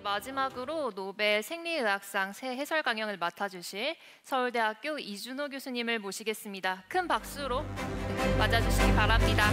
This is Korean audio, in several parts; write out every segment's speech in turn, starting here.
마지막으로 노벨 생리의학상 새 해설 강연을 맡아주실 서울대학교 이준호 교수님을 모시겠습니다. 큰 박수로 맞아주시기 바랍니다.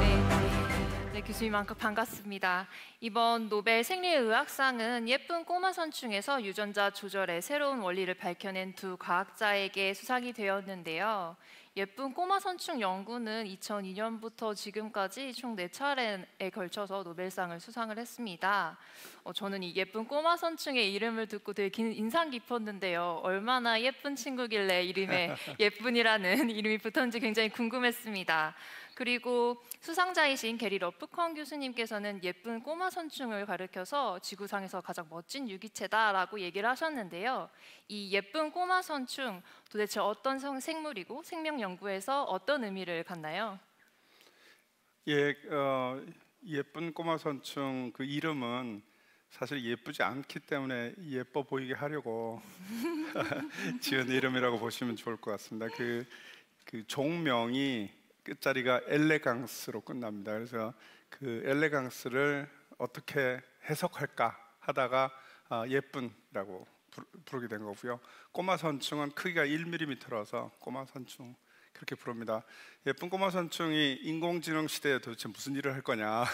네, 네, 네, 교수님 반갑습니다. 이번 노벨 생리의학상은 예쁜 꼬마 선충에서 유전자 조절의 새로운 원리를 밝혀낸 두 과학자에게 수상이 되었는데요. 예쁜 꼬마 선충 연구는 2002년부터 지금까지 총 4차례에 걸쳐서 노벨상을 수상을 했습니다. 어, 저는 이 예쁜 꼬마 선충의 이름을 듣고 되게 인상 깊었는데요. 얼마나 예쁜 친구길래 이름에 예쁜이라는 이름이 붙었는지 굉장히 궁금했습니다. 그리고 수상자이신 게리 러프컨 교수님께서는 예쁜 꼬마 선충을 가르켜서 지구상에서 가장 멋진 유기체다라고 얘기를 하셨는데요. 이 예쁜 꼬마 선충 도대체 어떤 생물이고 생명 연구에서 어떤 의미를 갖나요? 예, 어, 예쁜 꼬마 선충 그 이름은 사실 예쁘지 않기 때문에 예뻐 보이게 하려고 지은 이름이라고 보시면 좋을 것 같습니다. 그, 그 종명이 끝자리가 엘레강스로 끝납니다. 그래서 그 엘레강스를 어떻게 해석할까 하다가 아, 예쁜이라고 부르게 된 거고요. 꼬마 선충은 크기가 1mm라서 꼬마 선충 그렇게 부릅니다. 예쁜 꼬마 선충이 인공지능 시대에 도대체 무슨 일을 할 거냐.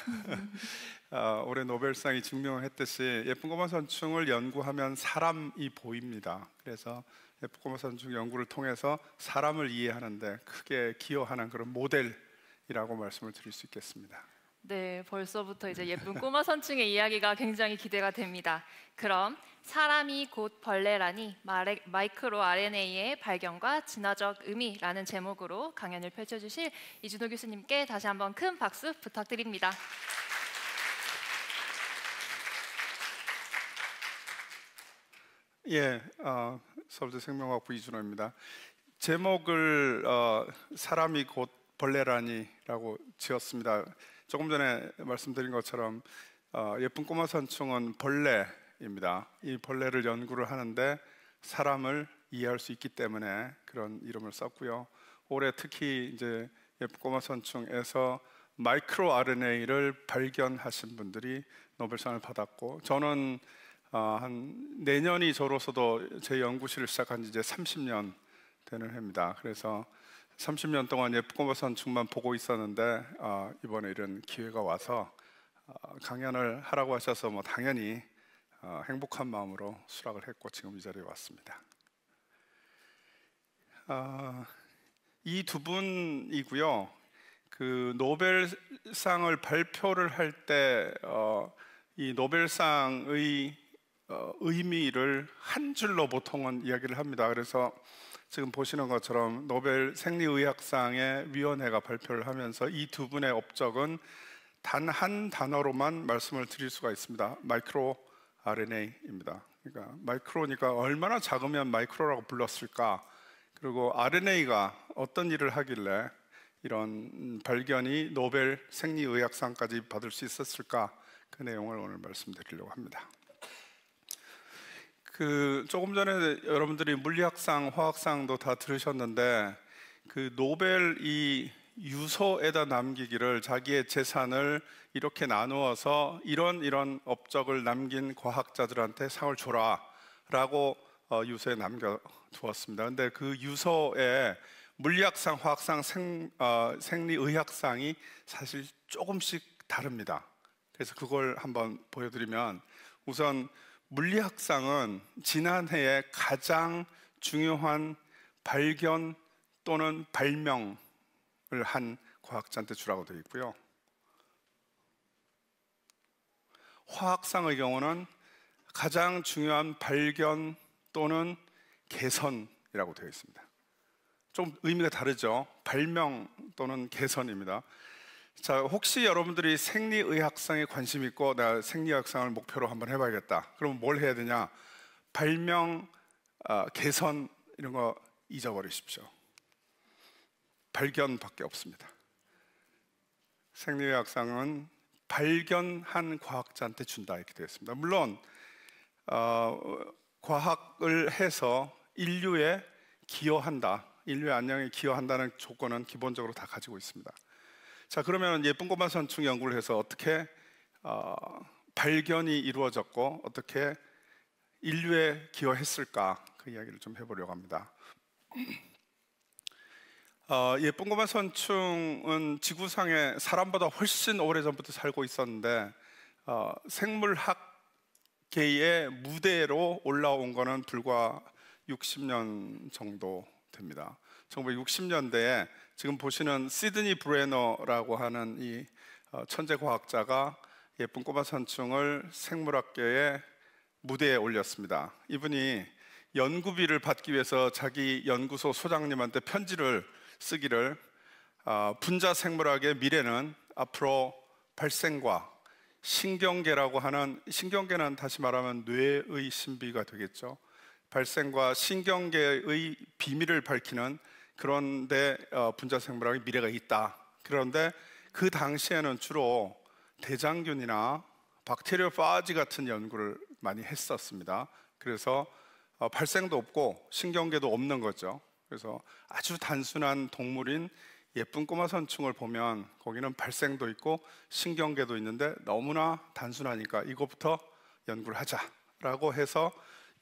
어, 올해 노벨상이 증명했듯이 예쁜 꼬마 선충을 연구하면 사람이 보입니다. 그래서 에프코모 예, 선중 연구를 통해서 사람을 이해하는데 크게 기여하는 그런 모델이라고 말씀을 드릴 수 있겠습니다. 네, 벌써부터 이제 예쁜 꼬마 선충의 이야기가 굉장히 기대가 됩니다. 그럼 사람이 곧 벌레라니 마이크로 RNA의 발견과 진화적 의미라는 제목으로 강연을 펼쳐주실 이준호 교수님께 다시 한번 큰 박수 부탁드립니다. 예, 어, 서울대 생명학부 이준호입니다. 제목을 어, 사람이 곧 벌레라니라고 지었습니다. 조금 전에 말씀드린 것처럼 어, 예쁜 꼬마 선충은 벌레입니다. 이 벌레를 연구를 하는데 사람을 이해할 수 있기 때문에 그런 이름을 썼고요. 올해 특히 이제 예쁜 꼬마 선충에서 마이크로 RNA를 발견하신 분들이 노벨상을 받았고 저는 아, 한 내년이 저로서도 제 연구실을 시작한 지 이제 30년 되는 해입니다. 그래서 30년 동안 예쁘고 선충만 보고 있었는데 아, 이번에 이런 기회가 와서 아, 강연을 하라고 하셔서 뭐 당연히 행복한 마음으로 수락을 했고 지금 이 자리에 왔습니다. 이 두 분이고요. 그 노벨상을 발표를 할 때이 어, 노벨상의 어, 의미를 한 줄로 보통은 이야기를 합니다. 그래서 지금 보시는 것처럼 노벨 생리의학상의 위원회가 발표를 하면서 이 두 분의 업적은 단 한 단어로만 말씀을 드릴 수가 있습니다. 마이크로 RNA입니다. 그러니까 마이크로니까 얼마나 작으면 마이크로라고 불렀을까? 그리고 RNA가 어떤 일을 하길래 이런 발견이 노벨 생리의학상까지 받을 수 있었을까? 그 내용을 오늘 말씀드리려고 합니다. 그 조금 전에 여러분들이 물리학상, 화학상도 다 들으셨는데 그 노벨 이 유서에다 남기기를 자기의 재산을 이렇게 나누어서 이런 이런 업적을 남긴 과학자들한테 상을 줘라라고 어, 유서에 남겨 두었습니다. 근데 그 유서에 물리학상, 화학상, 생, 어, 생리의학상이 사실 조금씩 다릅니다. 그래서 그걸 한번 보여드리면 우선 물리학상은 지난해에 가장 중요한 발견 또는 발명을 한 과학자한테 주라고 되어 있고요. 화학상의 경우는 가장 중요한 발견 또는 개선이라고 되어 있습니다. 좀 의미가 다르죠. 발명 또는 개선입니다. 자, 혹시 여러분들이 생리의학상에 관심 있고 나 생리학상을 의 목표로 한번 해봐야겠다. 그러면 뭘 해야 되냐? 발명, 어, 개선 이런 거 잊어버리십시오. 발견밖에 없습니다. 생리의학상은 발견한 과학자한테 준다 이렇게 되어 있습니다. 물론 어, 과학을 해서 인류에 기여한다, 인류의 안녕에 기여한다는 조건은 기본적으로 다 가지고 있습니다. 자 그러면 예쁜 꽃만 선충 연구를 해서 어떻게 어, 발견이 이루어졌고 어떻게 인류에 기여했을까 그 이야기를 좀 해보려고 합니다. 어, 예쁜 것만 선충은 지구상에 사람보다 훨씬 오래 전부터 살고 있었는데 어, 생물학계의 무대로 올라온 거는 불과 60년 정도 됩니다. 1960년대에 지금 보시는 시드니 브레너라고 하는 이 어, 천재 과학자가 예쁜 꼬마 선충을 생물학계에 무대에 올렸습니다. 이분이 연구비를 받기 위해서 자기 연구소 소장님한테 편지를 쓰기를 어, 분자 생물학의 미래는 앞으로 발생과 신경계라고 하는 신경계는 다시 말하면 뇌의 신비가 되겠죠. 발생과 신경계의 비밀을 밝히는 그런데 어, 분자 생물학의 미래가 있다. 그런데 그 당시에는 주로 대장균이나 박테리오 파지 같은 연구를 많이 했었습니다. 그래서 어, 발생도 없고 신경계도 없는 거죠. 그래서 아주 단순한 동물인 예쁜 꼬마 선충을 보면 거기는 발생도 있고 신경계도 있는데 너무나 단순하니까 이것부터 연구를 하자라고 해서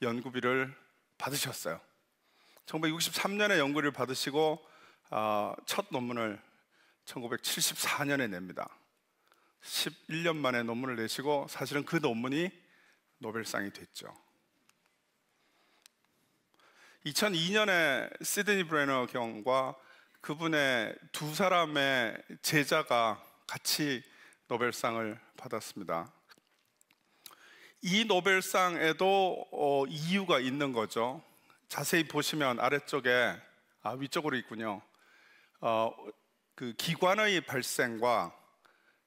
연구비를 받으셨어요. 1963년에 연구를 받으시고 어, 첫 논문을 1974년에 냅니다. 11년 만에 논문을 내시고 사실은 그 논문이 노벨상이 됐죠. 2002년에 시드니 브레너 경과 그분의 두 사람의 제자가 같이 노벨상을 받았습니다. 이 노벨상에도 어, 이유가 있는 거죠. 자세히 보시면 아래쪽에 아, 위쪽으로 있군요. 어, 그 기관의 발생과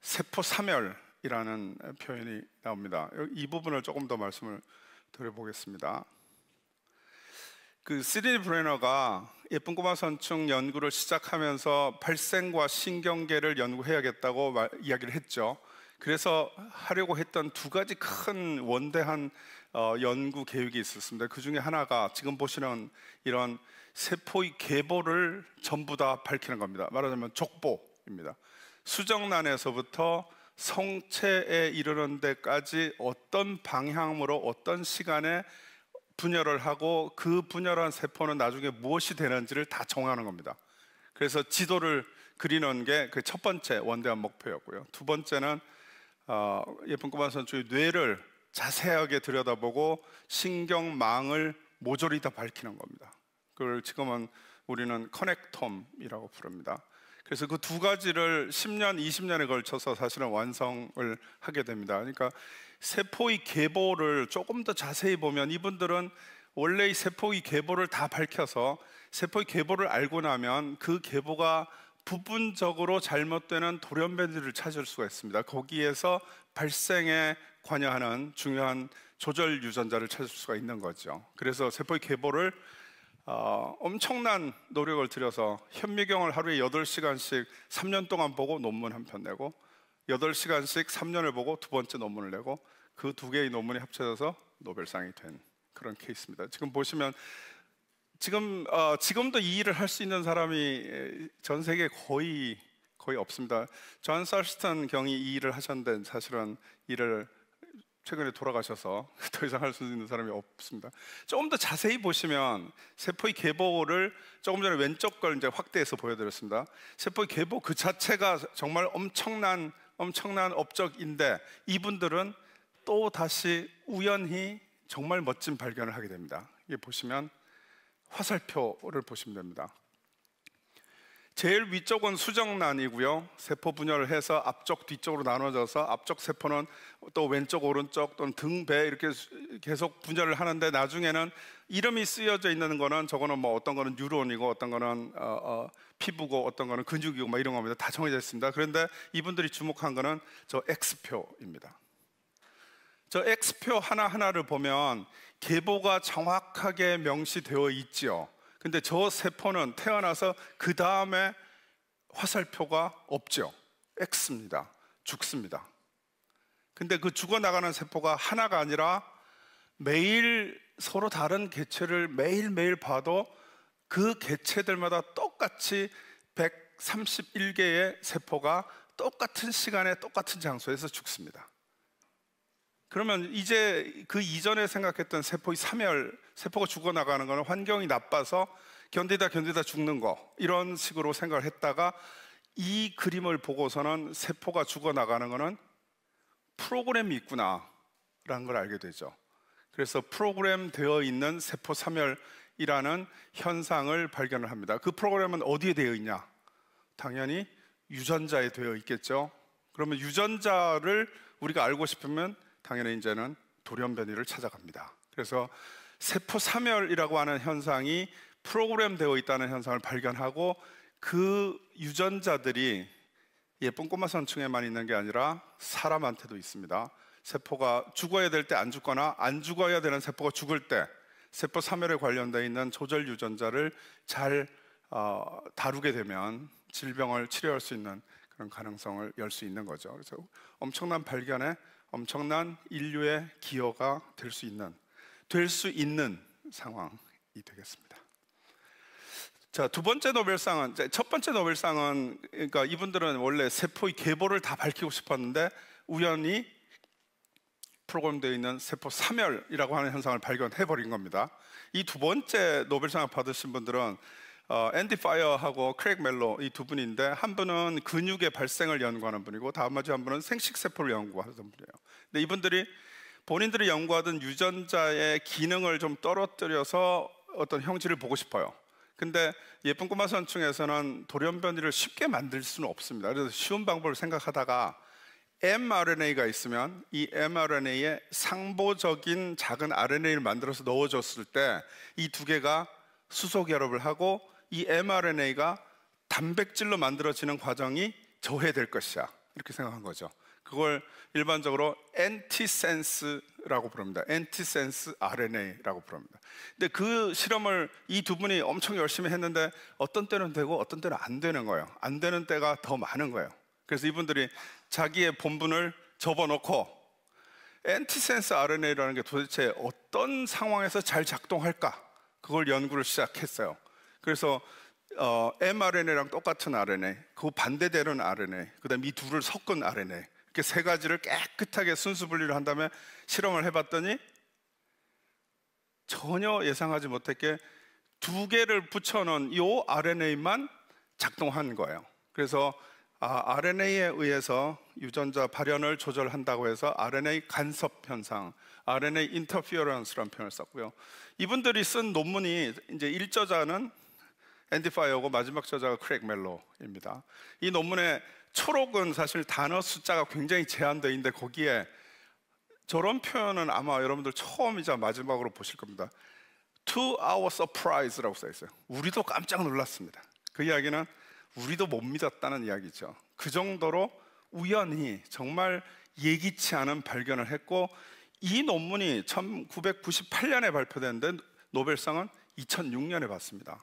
세포 사멸이라는 표현이 나옵니다. 이 부분을 조금 더 말씀을 드려보겠습니다. 그 시리 브레너가 예쁜 꼬마 선충 연구를 시작하면서 발생과 신경계를 연구해야겠다고 말, 이야기를 했죠. 그래서 하려고 했던 두 가지 큰 원대한 어, 연구 계획이 있었습니다. 그 중에 하나가 지금 보시는 이런 세포의 계보를 전부 다 밝히는 겁니다. 말하자면 족보입니다. 수정란에서부터 성체에 이르는 데까지 어떤 방향으로 어떤 시간에 분열을 하고 그 분열한 세포는 나중에 무엇이 되는지를 다 정하는 겁니다. 그래서 지도를 그리는 게 그 첫 번째 원대한 목표였고요. 두 번째는 어, 예쁜 꼬마 선수의 뇌를 자세하게 들여다보고 신경망을 모조리 다 밝히는 겁니다. 그걸 지금은 우리는 커넥톰이라고 부릅니다. 그래서 그 두 가지를 10년, 20년에 걸쳐서 사실은 완성을 하게 됩니다. 그러니까 세포의 계보를 조금 더 자세히 보면 이분들은 원래 세포의 계보를 다 밝혀서 세포의 계보를 알고 나면 그 계보가 부분적으로 잘못되는 돌연변이를 찾을 수가 있습니다. 거기에서 발생의 관여하는 중요한 조절 유전자를 찾을 수가 있는 거죠. 그래서 세포의 계보를 어, 엄청난 노력을 들여서 현미경을 하루에 8시간씩 3년 동안 보고 논문 한 편 내고 8시간씩 3년을 보고 두 번째 논문을 내고 그 두 개의 논문이 합쳐져서 노벨상이 된 그런 케이스입니다. 지금 보시면 지금 어, 지금도 이 일을 할 수 있는 사람이 전 세계 거의 거의 없습니다. 존 살스턴 경이 이 일을 하셨는데 사실은 일을 최근에 돌아가셔서 더 이상 할 수 있는 사람이 없습니다. 조금 더 자세히 보시면 세포의 계보를 조금 전에 왼쪽 걸 이제 확대해서 보여드렸습니다. 세포의 계보 그 자체가 정말 엄청난 엄청난 업적인데 이분들은 또 다시 우연히 정말 멋진 발견을 하게 됩니다. 이게 보시면 화살표를 보시면 됩니다. 제일 위쪽은 수정란이고요. 세포 분열을 해서 앞쪽 뒤쪽으로 나눠져서 앞쪽 세포는 또 왼쪽 오른쪽 또는 등 배 이렇게 계속 분열을 하는데 나중에는 이름이 쓰여져 있는 거는 저거는 뭐 어떤 거는 뉴론이고 어떤 거는 어, 어, 피부고 어떤 거는 근육이고 막 뭐 이런 겁니다. 다 정해져 있습니다. 그런데 이분들이 주목한 거는 저 X표입니다. 저 X표 하나하나를 보면 계보가 정확하게 명시되어 있지요. 근데 저 세포는 태어나서 그 다음에 화살표가 없죠. X입니다. 죽습니다. 근데 그 죽어나가는 세포가 하나가 아니라 매일 서로 다른 개체를 매일매일 봐도 그 개체들마다 똑같이 131개의 세포가 똑같은 시간에 똑같은 장소에서 죽습니다. 그러면 이제 그 이전에 생각했던 세포의 사멸 세포가 죽어나가는 거는 환경이 나빠서 견디다 견디다 죽는 거 이런 식으로 생각을 했다가 이 그림을 보고서는 세포가 죽어나가는 거는 프로그램이 있구나라는 걸 알게 되죠. 그래서 프로그램 되어 있는 세포 사멸이라는 현상을 발견을 합니다. 그 프로그램은 어디에 되어 있냐? 당연히 유전자에 되어 있겠죠. 그러면 유전자를 우리가 알고 싶으면 당연히 이제는 돌연변이를 찾아갑니다. 그래서 세포 사멸이라고 하는 현상이 프로그램되어 있다는 현상을 발견하고 그 유전자들이 예쁜 꼬마 선충에만 있는 게 아니라 사람한테도 있습니다. 세포가 죽어야 될 때 안 죽거나 안 죽어야 되는 세포가 죽을 때 세포 사멸에 관련되어 있는 조절 유전자를 잘 어, 다루게 되면 질병을 치료할 수 있는 그런 가능성을 열 수 있는 거죠. 그래서 엄청난 발견에 엄청난 인류의 기여가 될 수 있는 될수 있는 상황이 되겠습니다. 자, 두 번째 노벨상은 첫 번째 노벨상은 그러니까 이분들은 원래 세포의 계보를 다 밝히고 싶었는데 우연히 프로그램되어 있는 세포 사멸이라고 하는 현상을 발견해 버린 겁니다. 이 두 번째 노벨상을 받으신 분들은 어, 앤디 파이어하고 크랙 멜로 이 두 분인데 한 분은 근육의 발생을 연구하는 분이고 다음 마주 한 분은 생식 세포를 연구하는 분이에요. 근데 이분들이 본인들이 연구하던 유전자의 기능을 좀 떨어뜨려서 어떤 형질을 보고 싶어요. 근데 예쁜 꼬마 선충에서는 돌연변이를 쉽게 만들 수는 없습니다. 그래서 쉬운 방법을 생각하다가 mRNA가 있으면 이 mRNA에 상보적인 작은 RNA를 만들어서 넣어줬을 때 이 두 개가 수소 결합을 하고 이 mRNA가 단백질로 만들어지는 과정이 저해될 것이야. 이렇게 생각한 거죠. 그걸 일반적으로 엔티센스라고 부릅니다. 엔티센스 RNA라고 부릅니다. 근데 그 실험을 이 두 분이 엄청 열심히 했는데 어떤 때는 되고 어떤 때는 안 되는 거예요. 안 되는 때가 더 많은 거예요. 그래서 이분들이 자기의 본분을 접어놓고 엔티센스 RNA라는 게 도대체 어떤 상황에서 잘 작동할까? 그걸 연구를 시작했어요. 그래서 어, mRNA랑 똑같은 RNA, 그 반대되는 RNA, 그다음 에이 둘을 섞은 RNA, 이렇게 세 가지를 깨끗하게 순수 분리를 한 다음에 실험을 해봤더니 전혀 예상하지 못했게 두 개를 붙여놓은 이 RNA만 작동한 거예요. 그래서 아, RNA에 의해서 유전자 발현을 조절한다고 해서 RNA 간섭 현상, RNA 인터피어런스라란 표현을 썼고요. 이분들이 쓴 논문이 이제 1저자는 앤디 파이어고 마지막 저자가 크랙 멜로입니다. 이논문에 초록은 사실 단어 숫자가 굉장히 제한되어 있는데 거기에 저런 표현은 아마 여러분들 처음이자 마지막으로 보실 겁니다. To our surprise라고 써 있어요. 우리도 깜짝 놀랐습니다. 그 이야기는 우리도 못 믿었다는 이야기죠. 그 정도로 우연히 정말 예기치 않은 발견을 했고 이 논문이 1998년에 발표됐는데 노벨상은 2006년에 받습니다.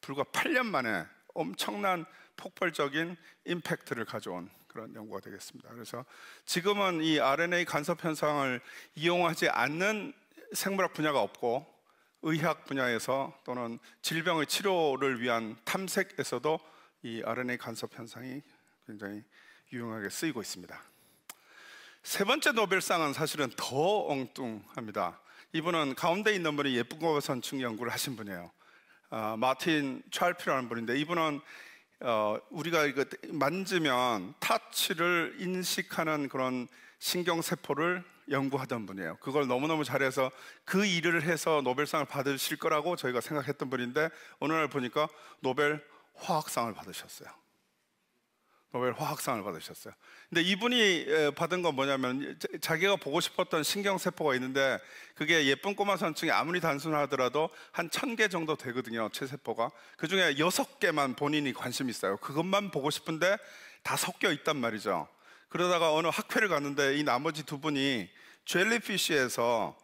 불과 8년 만에 엄청난 폭발적인 임팩트를 가져온 그런 연구가 되겠습니다. 그래서 지금은 이 RNA 간섭 현상을 이용하지 않는 생물학 분야가 없고 의학 분야에서 또는 질병의 치료를 위한 탐색에서도 이 RNA 간섭 현상이 굉장히 유용하게 쓰이고 있습니다. 세 번째 노벨상은 사실은 더 엉뚱합니다. 이분은 가운데 있는 분이 예쁜 거선충 연구를 하신 분이에요. 아, 마틴 찰피라는 분인데 이분은 어, 우리가 이거 만지면 타치를 인식하는 그런 신경세포를 연구하던 분이에요. 그걸 너무너무 잘해서 그 일을 해서 노벨상을 받으실 거라고 저희가 생각했던 분인데 어느 날 보니까 노벨 화학상을 받으셨어요. 노벨 화학상을 받으셨어요. 근데 이분이 받은 건 뭐냐면 자기가 보고 싶었던 신경세포가 있는데 그게 예쁜 꼬마 선충이 아무리 단순하더라도 한 천 개 정도 되거든요. 체세포가. 그 중에 여섯 개만 본인이 관심 있어요. 그것만 보고 싶은데 다 섞여 있단 말이죠. 그러다가 어느 학회를 갔는데 이 나머지 두 분이 젤리피쉬에서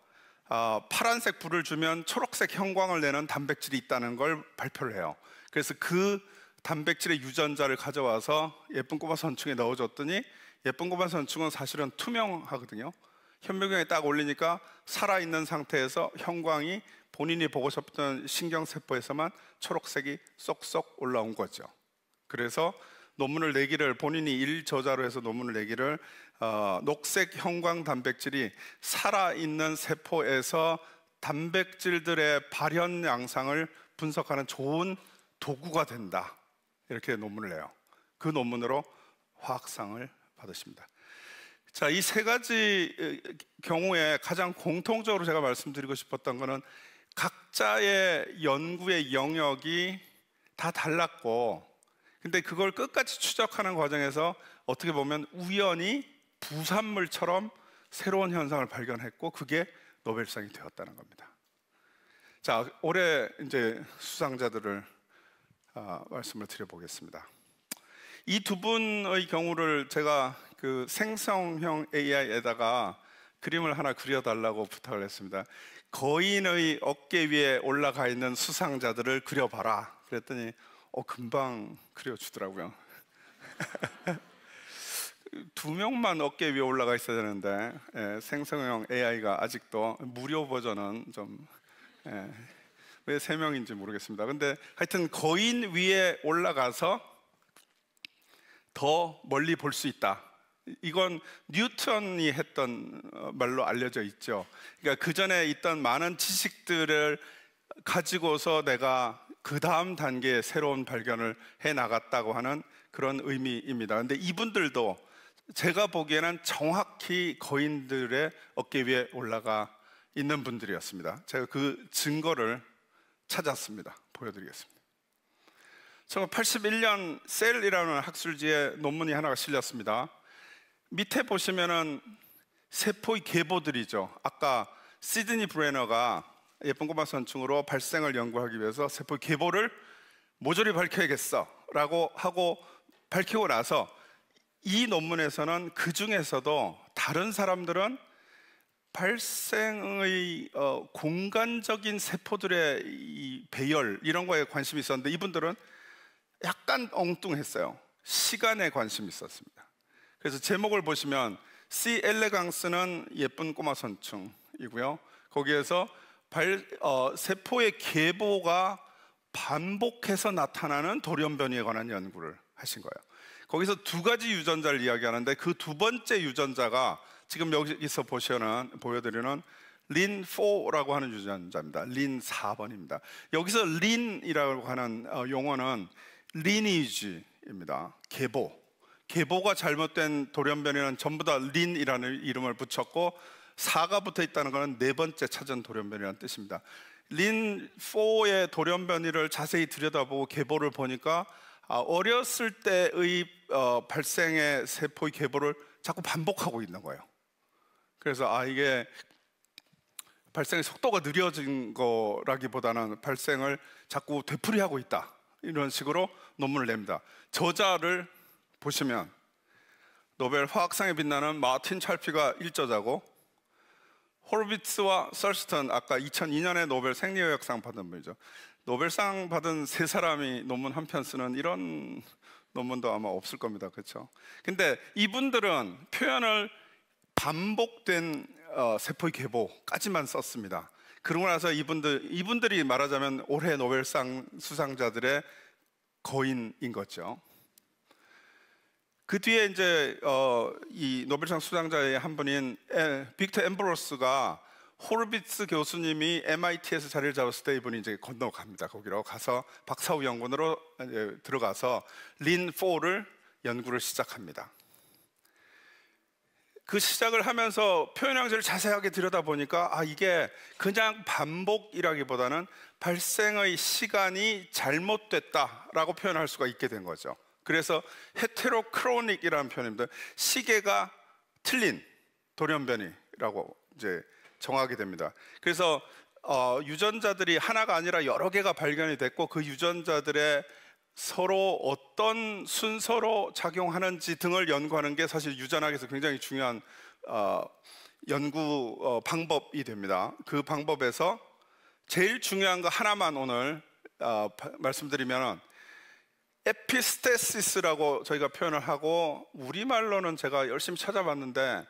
어, 파란색 불을 주면 초록색 형광을 내는 단백질이 있다는 걸 발표를 해요. 그래서 그 단백질의 유전자를 가져와서 예쁜 꼬마 선충에 넣어줬더니 예쁜 꼬마 선충은 사실은 투명하거든요. 현미경에 딱 올리니까 살아있는 상태에서 형광이 본인이 보고 싶던 신경세포에서만 초록색이 쏙쏙 올라온 거죠. 그래서 논문을 내기를 본인이 일 저자로 해서 논문을 내기를 어, 녹색 형광 단백질이 살아있는 세포에서 단백질들의 발현 양상을 분석하는 좋은 도구가 된다. 이렇게 논문을 내요. 그 논문으로 화학상을 받으십니다. 자, 이 세 가지 경우에 가장 공통적으로 제가 말씀드리고 싶었던 것은 각자의 연구의 영역이 다 달랐고, 근데 그걸 끝까지 추적하는 과정에서 어떻게 보면 우연히 부산물처럼 새로운 현상을 발견했고, 그게 노벨상이 되었다는 겁니다. 자, 올해 이제 수상자들을 어, 말씀을 드려보겠습니다. 이 두 분의 경우를 제가 그 생성형 AI에다가 그림을 하나 그려달라고 부탁을 했습니다. 거인의 어깨 위에 올라가 있는 수상자들을 그려봐라. 그랬더니 어, 금방 그려주더라고요. 두 명만 어깨 위에 올라가 있어야 되는데 예, 생성형 AI가 아직도 무료 버전은 좀 예, 왜세 명인지 모르겠습니다. 근데 하여튼 거인 위에 올라가서 더 멀리 볼 수 있다. 이건 뉴턴이 했던 어, 말로 알려져 있죠. 그러니까 그 전에 있던 많은 지식들을 가지고서 내가 그 다음 단계에 새로운 발견을 해 나갔다고 하는 그런 의미입니다. 근데 이분들도 제가 보기에는 정확히 거인들의 어깨 위에 올라가 있는 분들이었습니다. 제가 그 증거를 찾았습니다. 보여드리겠습니다. 1981년 셀이라는 학술지에 논문이 하나가 실렸습니다. 밑에 보시면은 세포의 계보들이죠. 아까 시드니 브레너가 예쁜 꼬마 선충으로 발생을 연구하기 위해서 세포의 계보를 모조리 밝혀야겠어라고 하고 밝히고 나서 이 논문에서는 그 중에서도 다른 사람들은 발생의 어, 공간적인 세포들의 이 배열 이런 거에 관심이 있었는데 이분들은 약간 엉뚱했어요. 시간에 관심이 있었습니다. 그래서 제목을 보시면 C 엘레강스는 예쁜 꼬마 선충이고요. 거기에서 발, 어, 세포의 계보가 반복해서 나타나는 돌연변이에 관한 연구를 하신 거예요. 거기서 두 가지 유전자를 이야기하는데 그 두 번째 유전자가 지금 여기서 보시는 보여드리는 린 4라고 하는 유전자입니다. 린 4번입니다. 여기서 린이라고 하는 어, 용어는 리니지입니다. 계보. 계보가 잘못된 돌연변이는 전부 다 린이라는 이름을 붙였고 4가 붙어 있다는 것은 네 번째 찾은 돌연변이라는 뜻입니다. 린4의 돌연변이를 자세히 들여다보고 계보를 보니까 아, 어렸을 때의 어, 발생의 세포의 계보를 자꾸 반복하고 있는 거예요. 그래서 아 이게 발생의 속도가 느려진 거라기보다는 발생을 자꾸 되풀이하고 있다 이런 식으로 논문을 냅니다. 저자를 보시면 노벨 화학상에 빛나는 마틴 찰피가 1저자고 호르비츠와 설스턴 아까 2002년에 노벨 생리학상 받은 분이죠. 노벨상 받은 세 사람이 논문 한 편 쓰는 이런 논문도 아마 없을 겁니다. 그렇죠? 근데 이분들은 표현을 반복된 어, 세포의 계보까지만 썼습니다. 그러고 나서 이분들 이분들이 말하자면 올해 노벨상 수상자들의 거인인 거죠. 그 뒤에 이제 어, 이 노벨상 수상자의 한 분인 에, 빅터 엠브로스가 호르비츠 교수님이 MIT에서 자리를 잡았을 때 이분이 이제 건너갑니다. 거기로 가서 박사후 연구원으로 들어가서 린4를 연구를 시작합니다. 그 시작을 하면서 표현 양식을 자세하게 들여다보니까 아 이게 그냥 반복이라기보다는 발생의 시간이 잘못됐다라고 표현할 수가 있게 된 거죠. 그래서 헤테로크로닉이라는 표현입니다. 시계가 틀린 돌연변이라고 이제 정하게 됩니다. 그래서 어, 유전자들이 하나가 아니라 여러 개가 발견이 됐고 그 유전자들의 서로 어떤 순서로 작용하는지 등을 연구하는 게 사실 유전학에서 굉장히 중요한 어, 연구 어, 방법이 됩니다. 그 방법에서 제일 중요한 거 하나만 오늘 어, 말씀드리면 에피스테시스라고 저희가 표현을 하고 우리말로는 제가 열심히 찾아봤는데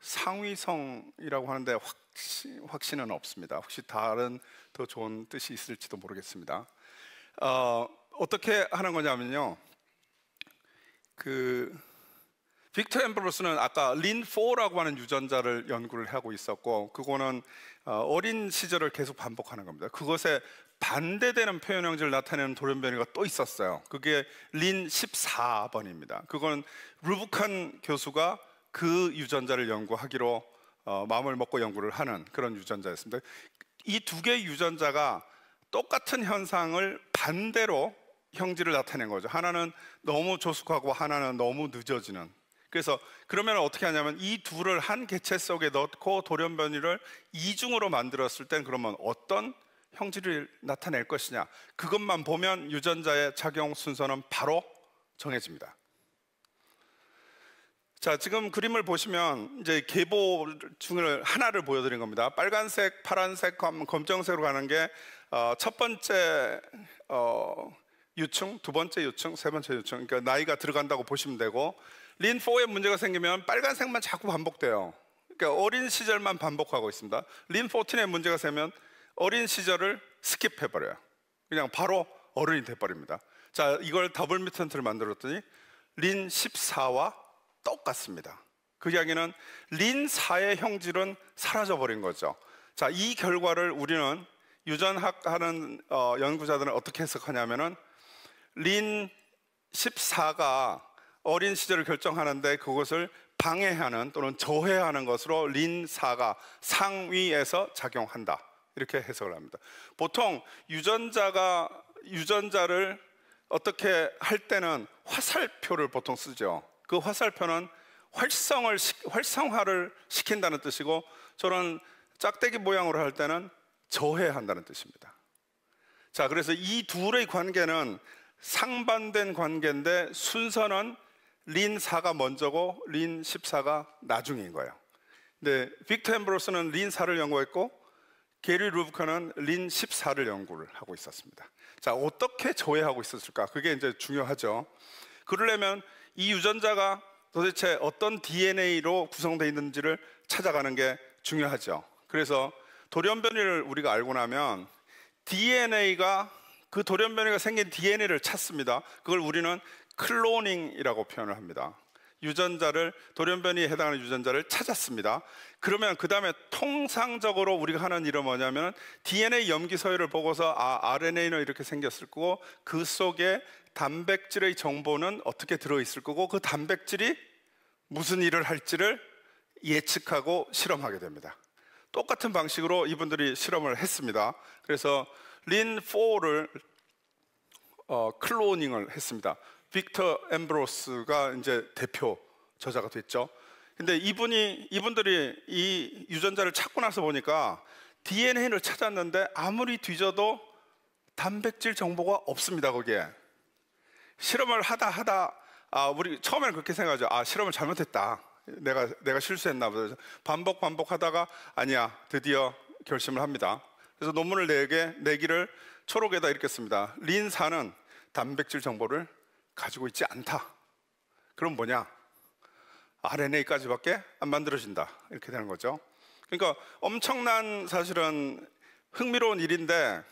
상위성이라고 하는데 확신, 확신은 없습니다. 혹시 다른 더 좋은 뜻이 있을지도 모르겠습니다. 어, 어떻게 하는 거냐면요. 그 빅터 앰브로스는 아까 린4라고 하는 유전자를 연구를 하고 있었고 그거는 어, 어린 시절을 계속 반복하는 겁니다. 그것에 반대되는 표현 형질을 나타내는 돌연변이가 또 있었어요. 그게 린 14번입니다. 그건 루브칸 교수가 그 유전자를 연구하기로 어, 마음을 먹고 연구를 하는 그런 유전자였습니다. 이 두 개의 유전자가 똑같은 현상을 반대로 형질을 나타낸 거죠. 하나는 너무 조숙하고 하나는 너무 늦어지는. 그래서 그러면 어떻게 하냐면 이 둘을 한 개체 속에 넣고 돌연변이를 이중으로 만들었을 땐 그러면 어떤 형질을 나타낼 것이냐. 그것만 보면 유전자의 작용 순서는 바로 정해집니다. 자, 지금 그림을 보시면 이제 계보 중을 하나를 보여드린 겁니다. 빨간색, 파란색, 검, 정색으로 가는 게첫 어, 번째 어, 유충, 두 번째 유충, 세 번째 유충. 그러니까 나이가 들어간다고 보시면 되고 린4에 문제가 생기면 빨간색만 자꾸 반복돼요. 그러니까 어린 시절만 반복하고 있습니다. 린1틴에 문제가 생기면 어린 시절을 스킵해 버려요. 그냥 바로 어른이 돼 버립니다. 자, 이걸 더블 뮤턴트를 만들었더니 린14와 똑같습니다. 그 이야기는 린4의 형질은 사라져 버린 거죠. 자, 이 결과를 우리는 유전학 하는 어, 연구자들은 어떻게 해석하냐면은 린 14가 어린 시절을 결정하는데 그것을 방해하는 또는 저해하는 것으로 린 4가 상위에서 작용한다. 이렇게 해석을 합니다. 보통 유전자가 유전자를 어떻게 할 때는 화살표를 보통 쓰죠. 그 화살표는 활성을 활성화를 시킨다는 뜻이고 저는 짝대기 모양으로 할 때는 저해한다는 뜻입니다. 자, 그래서 이 둘의 관계는 상반된 관계인데 순서는 린 4가 먼저고 린 14가 나중인 거예요. 근데 빅터 엠브로스는 린 4를 연구했고 게리 루브카는 린 14를 연구를 하고 있었습니다. 자, 어떻게 조회하고 있었을까? 그게 이제 중요하죠. 그러려면 이 유전자가 도대체 어떤 DNA로 구성되어 있는지를 찾아가는 게 중요하죠. 그래서 돌연변이를 우리가 알고 나면 DNA가 그 돌연변이가 생긴 DNA를 찾습니다. 그걸 우리는 클로닝이라고 표현을 합니다. 유전자를 돌연변이에 해당하는 유전자를 찾았습니다. 그러면 그 다음에 통상적으로 우리가 하는 일은 뭐냐면 DNA 염기 서열을 보고서 아 RNA는 이렇게 생겼을 거고 그 속에 단백질의 정보는 어떻게 들어 있을 거고 그 단백질이 무슨 일을 할지를 예측하고 실험하게 됩니다. 똑같은 방식으로 이분들이 실험을 했습니다. 그래서 린4를 어, 클로닝을 했습니다. 빅터 엠브로스가 이제 대표 저자가 됐죠. 근데 이분이 이분들이 이 유전자를 찾고 나서 보니까 DNA를 찾았는데 아무리 뒤져도 단백질 정보가 없습니다 거기에 실험을 하다 하다 아 우리 처음에는 그렇게 생각하죠 아 실험을 잘못했다 내가 내가 실수했나 보다 반복 반복하다가 아니야 드디어 결심을 합니다 그래서 논문을 내게 내기를 초록에다 이렇게 씁니다. 린산은 단백질 정보를 가지고 있지 않다. 그럼 뭐냐? RNA까지밖에 안 만들어진다. 이렇게 되는 거죠. 그러니까 엄청난 사실은 흥미로운 일인데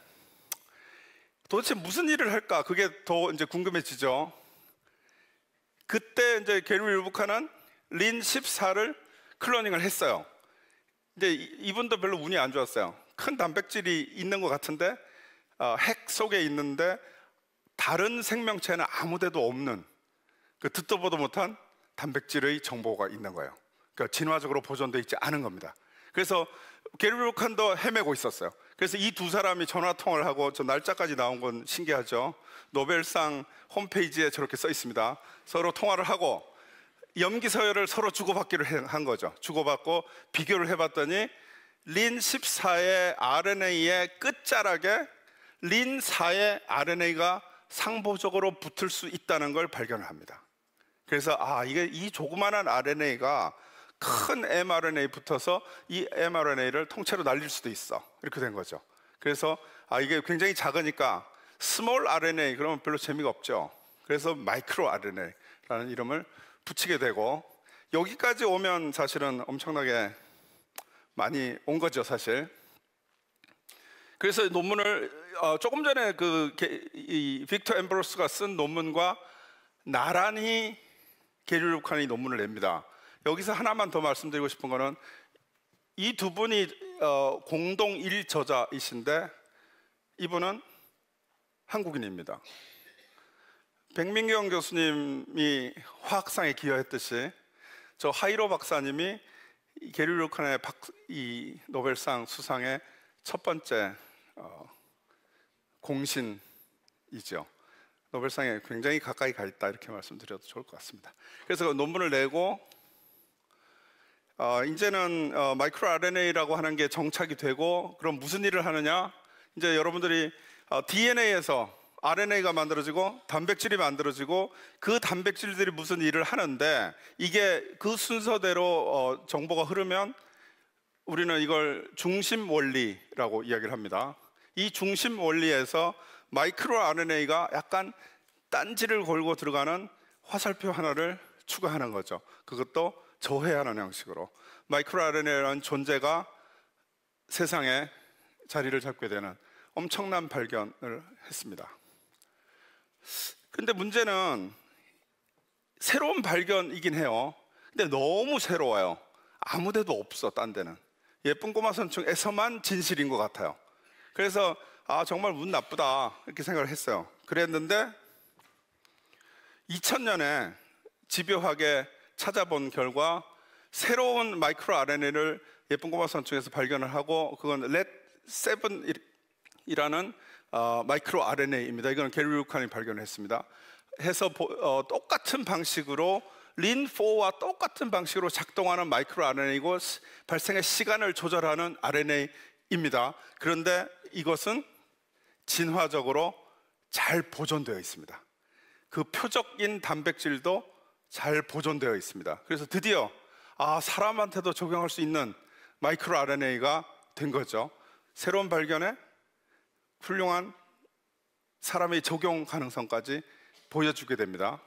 도대체 무슨 일을 할까? 그게 더 이제 궁금해지죠. 그때 이제 게리 윌부카는 린 14를 클로닝을 했어요. 근데 이분도 별로 운이 안 좋았어요. 큰 단백질이 있는 것 같은데 어, 핵 속에 있는데 다른 생명체는 아무데도 없는 그 듣도 보도 못한 단백질의 정보가 있는 거예요. 그러니까 진화적으로 보존되어 있지 않은 겁니다. 그래서 게르로 칸도 헤매고 있었어요. 그래서 이 두 사람이 전화 통화를 하고 저 날짜까지 나온 건 신기하죠. 노벨상 홈페이지에 저렇게 써 있습니다. 서로 통화를 하고 염기 서열을 서로 주고받기로 한 거죠. 주고받고 비교를 해봤더니 린 14의 RNA의 끝자락에 린 4의 RNA가 상보적으로 붙을 수 있다는 걸 발견을 합니다. 그래서 아 이게 이 조그만한 RNA가 큰 mRNA 붙어서 이 mRNA를 통째로 날릴 수도 있어 이렇게 된 거죠. 그래서 아 이게 굉장히 작으니까 스몰 RNA 그러면 별로 재미가 없죠. 그래서 마이크로 RNA라는 이름을 붙이게 되고 여기까지 오면 사실은 엄청나게 많이 온 거죠, 사실. 그래서 논문을 어, 조금 전에 그 이 빅터 앰브로스가쓴 논문과 나란히 게리루칸이 논문을 냅니다. 여기서 하나만 더 말씀드리고 싶은 거는 이 두 분이 어, 공동 1저자이신데 이분은 한국인입니다. 백민경 교수님이 화학상에 기여했듯이 저 하이로 박사님이 게리 루칸의 박, 이 노벨상 수상의 첫 번째 어, 공신이죠. 노벨상에 굉장히 가까이 가 있다 이렇게 말씀드려도 좋을 것 같습니다. 그래서 그 논문을 내고 어, 이제는 어, 마이크로 RNA라고 하는 게 정착이 되고 그럼 무슨 일을 하느냐? 이제 여러분들이 어, DNA에서 RNA가 만들어지고 단백질이 만들어지고 그 단백질들이 무슨 일을 하는데 이게 그 순서대로 어, 정보가 흐르면 우리는 이걸 중심 원리라고 이야기를 합니다. 이 중심 원리에서 마이크로 RNA가 약간 딴지를 걸고 들어가는 화살표 하나를 추가하는 거죠. 그것도 저해하는 형식으로 마이크로 RNA라는 존재가 세상에 자리를 잡게 되는 엄청난 발견을 했습니다. 근데 문제는 새로운 발견이긴 해요. 근데 너무 새로워요. 아무 데도 없어, 딴 데는. 예쁜 꼬마 선충에서만 진실인 것 같아요. 그래서, 아, 정말 운 나쁘다. 이렇게 생각을 했어요. 그랬는데, 2000년에 집요하게 찾아본 결과, 새로운 마이크로 RNA를 예쁜 꼬마 선충에서 발견을 하고, 그건 렛 세븐이라는 어, 마이크로 RNA입니다. 이건 게리 루칸이 발견했습니다. 해서 보, 어, 똑같은 방식으로 린4와 똑같은 방식으로 작동하는 마이크로 RNA이고 발생의 시간을 조절하는 RNA입니다. 그런데 이것은 진화적으로 잘 보존되어 있습니다. 그 표적인 단백질도 잘 보존되어 있습니다. 그래서 드디어 아, 사람한테도 적용할 수 있는 마이크로 RNA가 된 거죠. 새로운 발견에 훌륭한 사람의 적용 가능성까지 보여주게 됩니다.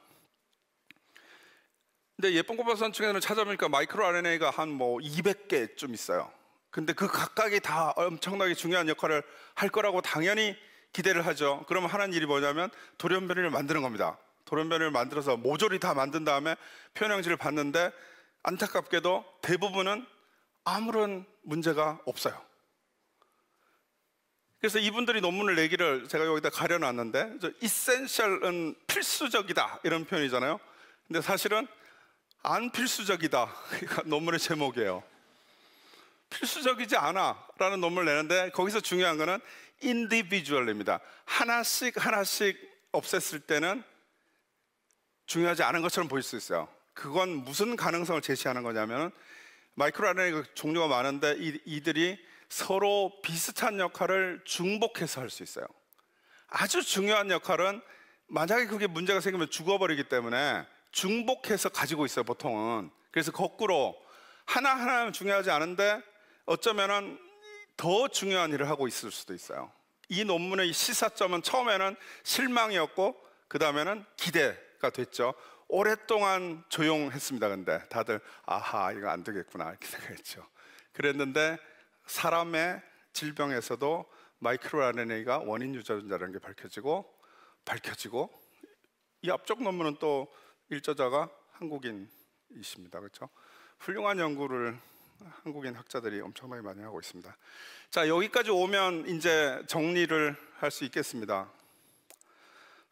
근데 예쁜 꽃밭 산충에는 찾아보니까 마이크로 RNA가 한 뭐 200개쯤 있어요. 근데 그 각각이 다 엄청나게 중요한 역할을 할 거라고 당연히 기대를 하죠. 그러면 하는 일이 뭐냐면 돌연변이를 만드는 겁니다. 돌연변이를 만들어서 모조리 다 만든 다음에 표현양지를 봤는데 안타깝게도 대부분은 아무런 문제가 없어요. 그래서 이분들이 논문을 내기를 제가 여기다 가려놨는데 이센셜은 필수적이다 이런 표현이잖아요. 근데 사실은 안 필수적이다 그러니까 논문의 제목이에요. 필수적이지 않아라는 논문을 내는데 거기서 중요한 거는 인디비주얼입니다. 하나씩 하나씩 없앴을 때는 중요하지 않은 것처럼 보일 수 있어요. 그건 무슨 가능성을 제시하는 거냐면 마이크로 RNA 그 종류가 많은데 이들이 서로 비슷한 역할을 중복해서 할 수 있어요. 아주 중요한 역할은 만약에 그게 문제가 생기면 죽어버리기 때문에 중복해서 가지고 있어요, 보통은. 그래서 거꾸로 하나하나는 중요하지 않은데 어쩌면은 더 중요한 일을 하고 있을 수도 있어요. 이 논문의 시사점은 처음에는 실망이었고, 그 다음에는 기대가 됐죠. 오랫동안 조용했습니다. 근데 다들, 아하, 이거 안 되겠구나. 이렇게 생각했죠. 그랬는데 사람의 질병에서도 마이크로 RNA가 원인 유전자라는 게 밝혀지고 밝혀지고 이 앞쪽 논문은 또 일저자가 한국인이십니다. 그렇죠? 훌륭한 연구를 한국인 학자들이 엄청나게 많이 하고 있습니다. 자, 여기까지 오면 이제 정리를 할 수 있겠습니다.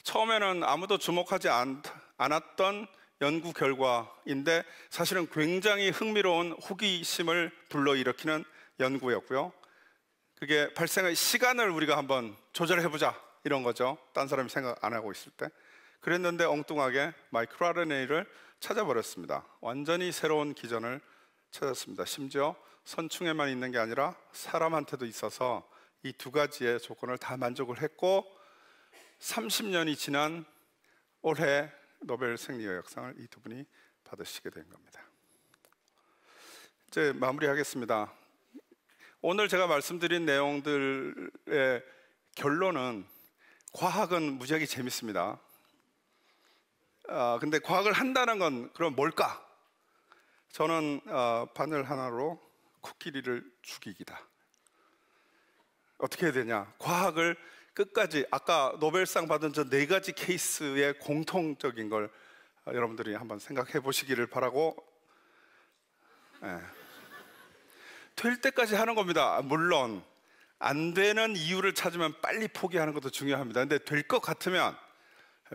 처음에는 아무도 주목하지 않, 않았던 연구 결과인데 사실은 굉장히 흥미로운 호기심을 불러일으키는 연구였고요. 그게 발생의 시간을 우리가 한번 조절해보자 이런 거죠. 딴 사람이 생각 안 하고 있을 때. 그랬는데 엉뚱하게 마이크로 RNA를 찾아버렸습니다. 완전히 새로운 기전을 찾았습니다. 심지어 선충에만 있는 게 아니라 사람한테도 있어서 이 두 가지의 조건을 다 만족을 했고 30년이 지난 올해 노벨 생리역상을이 두 분이 받으시게 된 겁니다. 이제 마무리하겠습니다. 오늘 제가 말씀드린 내용들의 결론은 과학은 무지하게 재밌습니다. 아, 근데 과학을 한다는 건 그럼 뭘까? 저는 어, 바늘 하나로 코끼리를 죽이기다. 어떻게 해야 되냐? 과학을 끝까지 아까 노벨상 받은 저 네 가지 케이스의 공통적인 걸 아, 여러분들이 한번 생각해 보시기를 바라고. 예. 될 때까지 하는 겁니다. 물론 안 되는 이유를 찾으면 빨리 포기하는 것도 중요합니다. 근데 될 것 같으면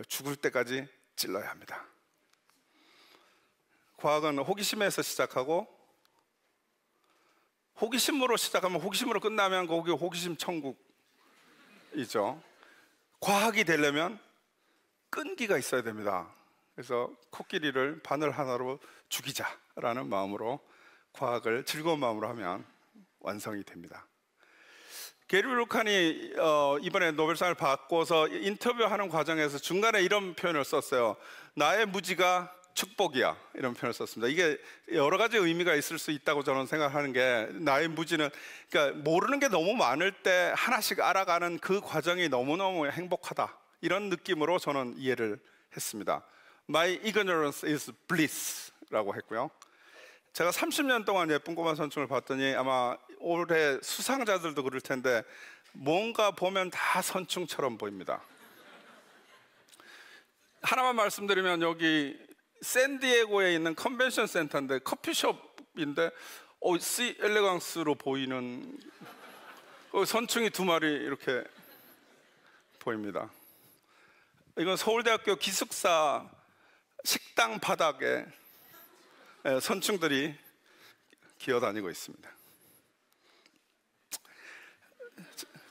죽을 때까지 찔러야 합니다. 과학은 호기심에서 시작하고 호기심으로 시작하면 호기심으로 끝나면 거기 호기심 천국이죠. 과학이 되려면 끈기가 있어야 됩니다. 그래서 코끼리를 바늘 하나로 죽이자라는 마음으로 과학을 즐거운 마음으로 하면 완성이 됩니다. 게리 루칸이 어, 이번에 노벨상을 받고서 인터뷰하는 과정에서 중간에 이런 표현을 썼어요. 나의 무지가 축복이야 이런 표현을 썼습니다. 이게 여러 가지 의미가 있을 수 있다고 저는 생각하는 게 나의 무지는 그러니까 모르는 게 너무 많을 때 하나씩 알아가는 그 과정이 너무너무 행복하다 이런 느낌으로 저는 이해를 했습니다. My ignorance is bliss라고 했고요. 제가 30년 동안 예쁜 꼬마 선충을 봤더니 아마 올해 수상자들도 그럴 텐데 뭔가 보면 다 선충처럼 보입니다. 하나만 말씀드리면 여기 샌디에고에 있는 컨벤션 센터인데 커피숍인데 어, 시 엘레강스로 보이는 그 선충이 두 마리 이렇게 보입니다. 이건 서울대학교 기숙사 식당 바닥에 예, 선충들이 기어다니고 있습니다.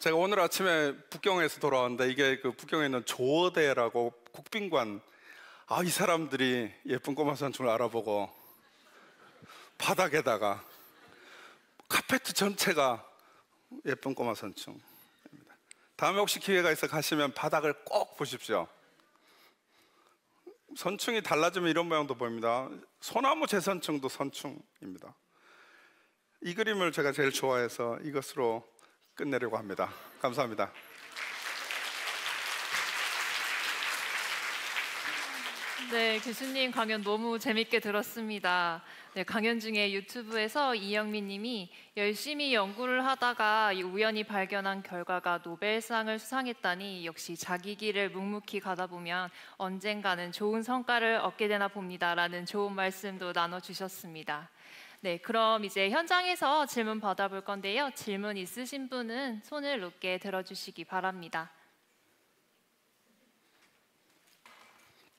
제가 오늘 아침에 북경에서 돌아왔는데 이게 그 북경에 있는 조어대라고 국빈관 아이 사람들이 예쁜 꼬마 선충을 알아보고 바닥에다가 카페트 전체가 예쁜 꼬마 선충입니다. 다음에 혹시 기회가 있어 가시면 바닥을 꼭 보십시오. 선충이 달라지면 이런 모양도 보입니다. 소나무 재선충도 선충입니다. 이 그림을 제가 제일 좋아해서 이것으로 끝내려고 합니다. 감사합니다. 네, 교수님 강연 너무 재밌게 들었습니다. 네, 강연 중에 유튜브에서 이영민 님이 열심히 연구를 하다가 우연히 발견한 결과가 노벨상을 수상했다니 역시 자기 길을 묵묵히 가다 보면 언젠가는 좋은 성과를 얻게 되나 봅니다라는 좋은 말씀도 나눠주셨습니다. 네, 그럼 이제 현장에서 질문 받아볼 건데요. 질문 있으신 분은 손을 높게 들어주시기 바랍니다.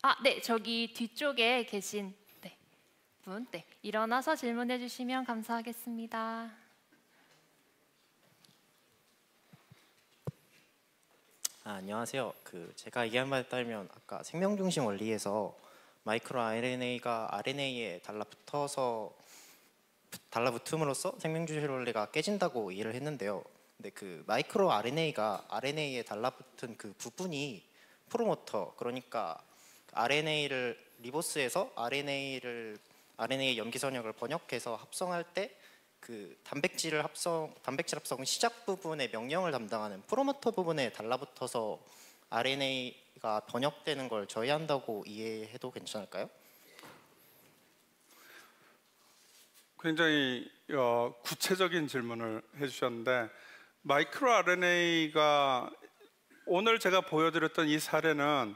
아, 네, 저기 뒤쪽에 계신 네, 분, 네, 일어나서 질문해 주시면 감사하겠습니다. 아, 안녕하세요. 그 제가 얘기한 바에 따르면 아까 생명 중심 원리에서 마이크로 RNA가 RNA에 달라붙어서 달라붙음으로써 생명 중심 원리가 깨진다고 이해를 했는데요. 근데 그 마이크로 RNA가 RNA에 달라붙은 그 부분이 프로모터 그러니까 RNA를 리보스에서 RNA를 RNA 염기선역을 번역해서 합성할 때 그 단백질을 합성 단백질 합성은 시작 부분의 명령을 담당하는 프로모터 부분에 달라붙어서 RNA가 번역되는 걸 저해한다고 이해해도 괜찮을까요? 굉장히 어, 구체적인 질문을 해주셨는데 마이크로 RNA가 오늘 제가 보여드렸던 이 사례는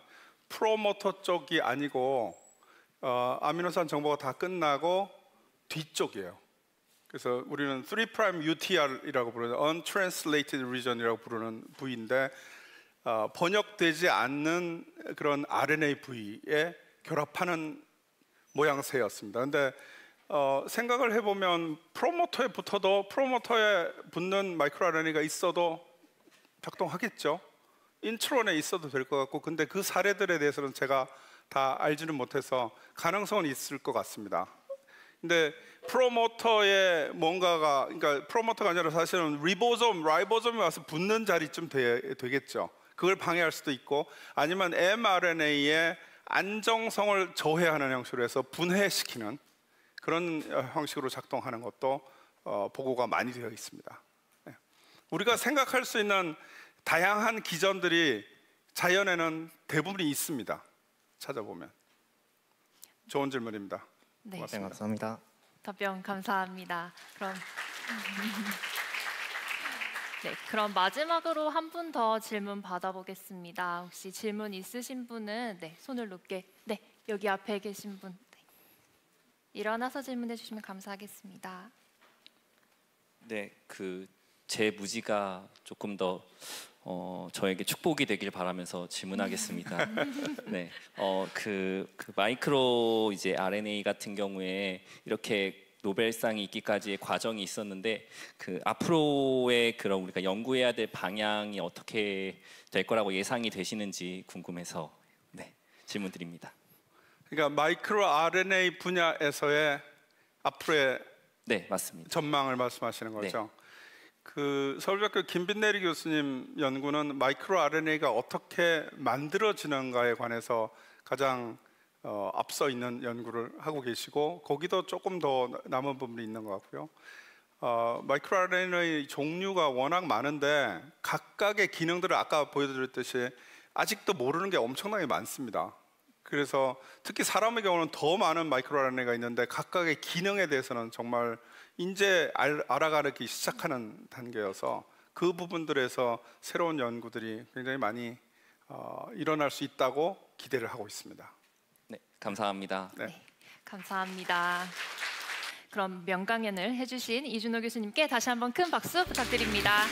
프로모터 쪽이 아니고 어, 아미노산 정보가 다 끝나고 뒤쪽이에요. 그래서 우리는 3' UTR이라고 부르는 untranslated region이라고 부르는 부위인데 어, 번역되지 않는 그런 RNA 부위에 결합하는 모양새였습니다. 근데 어, 생각을 해보면 프로모터에 붙어도 프로모터에 붙는 마이크로 RNA가 있어도 작동하겠죠. 인트론에 있어도 될 것 같고 근데 그 사례들에 대해서는 제가 다 알지는 못해서 가능성은 있을 것 같습니다. 근데 프로모터의 뭔가가 그러니까 프로모터가 아니라 사실은 리보솜, 라이보솜이 와서 붙는 자리쯤 되, 되겠죠. 그걸 방해할 수도 있고 아니면 mRNA의 안정성을 저해하는 형식으로 해서 분해시키는 그런 어, 형식으로 작동하는 것도 어, 보고가 많이 되어 있습니다. 네. 우리가 생각할 수 있는 다양한 기전들이 자연에는 대부분이 있습니다. 찾아보면. 좋은 질문입니다. 네, 네, 감사합니다. 답변 감사합니다. 그럼 네, 그럼 마지막으로 한 분 더 질문 받아보겠습니다. 혹시 질문 있으신 분은 네, 손을 높게. 네, 여기 앞에 계신 분. 네. 일어나서 질문해 주시면 감사하겠습니다. 네, 그 제 무지가 조금 더 어, 저에게 축복이 되길 바라면서 질문하겠습니다. 네, 어, 그, 그 마이크로 이제 RNA 같은 경우에 이렇게 노벨상이 있기까지의 과정이 있었는데 그 앞으로의 그런 우리가 연구해야 될 방향이 어떻게 될 거라고 예상이 되시는지 궁금해서 네, 질문드립니다. 그러니까 마이크로 RNA 분야에서의 앞으로의 네, 맞습니다. 전망을 말씀하시는 거죠. 네. 그 서울대학교 김빈내리 교수님 연구는 마이크로 RNA가 어떻게 만들어지는가에 관해서 가장 어, 앞서 있는 연구를 하고 계시고 거기도 조금 더 남은 부분이 있는 것 같고요. 어, 마이크로 RNA의 종류가 워낙 많은데 각각의 기능들을 아까 보여드렸듯이 아직도 모르는 게 엄청나게 많습니다. 그래서 특히 사람의 경우는 더 많은 마이크로 RNA가 있는데 각각의 기능에 대해서는 정말 이제 알아가기 시작하는 단계여서 그 부분들에서 새로운 연구들이 굉장히 많이 어, 일어날 수 있다고 기대를 하고 있습니다. 네, 감사합니다. 네. 네 감사합니다. 그럼 명강연을 해주신 이준호 교수님께 다시 한번 큰 박수 부탁드립니다.